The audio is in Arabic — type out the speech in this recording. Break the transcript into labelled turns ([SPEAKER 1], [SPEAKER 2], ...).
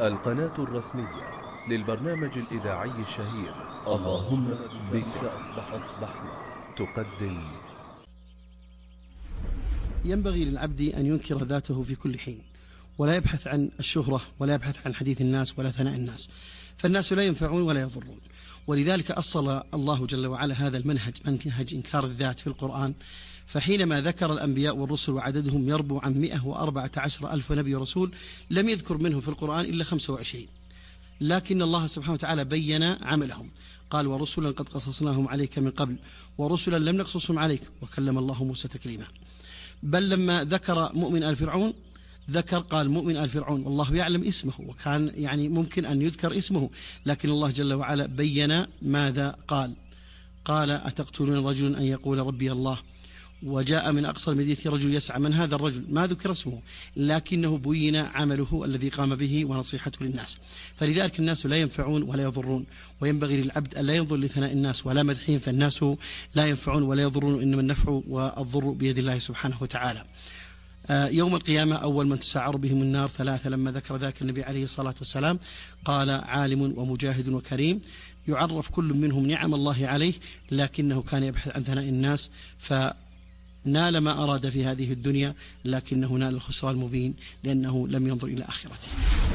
[SPEAKER 1] القناة الرسمية للبرنامج الإذاعي الشهير اللهم بك أصبح أصبحنا تقدم
[SPEAKER 2] ينبغي للعبد أن ينكر ذاته في كل حين ولا يبحث عن الشهرة ولا يبحث عن حديث الناس ولا ثناء الناس فالناس لا ينفعون ولا يضرون ولذلك أصل الله جل وعلا هذا المنهج منهج إنكار الذات في القرآن فحينما ذكر الأنبياء والرسل وعددهم يربو عن 114 ألف نبي ورسول لم يذكر منهم في القرآن إلا 25 لكن الله سبحانه وتعالى بين عملهم قال ورسلا قد قصصناهم عليك من قبل ورسلا لم نقصصهم عليك وكلم الله موسى تكليما بل لما ذكر مؤمن آل فرعون ذكر قال مؤمن آل فرعون والله يعلم اسمه وكان يعني ممكن أن يذكر اسمه لكن الله جل وعلا بين ماذا قال قال أتقتلون رجلا أن يقول ربي الله وجاء من أقصى المدينة رجل يسعى من هذا الرجل ما ذكر اسمه لكنه بين عمله الذي قام به ونصيحته للناس فلذلك الناس لا ينفعون ولا يضرون وينبغي للعبد أن لا ينظر لثناء الناس ولا مدحهم فالناس لا ينفعون ولا يضرون إنما النفع والضر بيد الله سبحانه وتعالى آه، يوم القيامة أول من تسعر بهم النار ثلاثة لما ذكر ذاك النبي عليه الصلاة والسلام قال عالم ومجاهد وكريم يعرف كل منهم نعم الله عليه لكنه كان يبحث عن ثناء الناس ف نال ما أراد في هذه الدنيا لكنه نال الخسران المبين لأنه لم ينظر إلى آخرته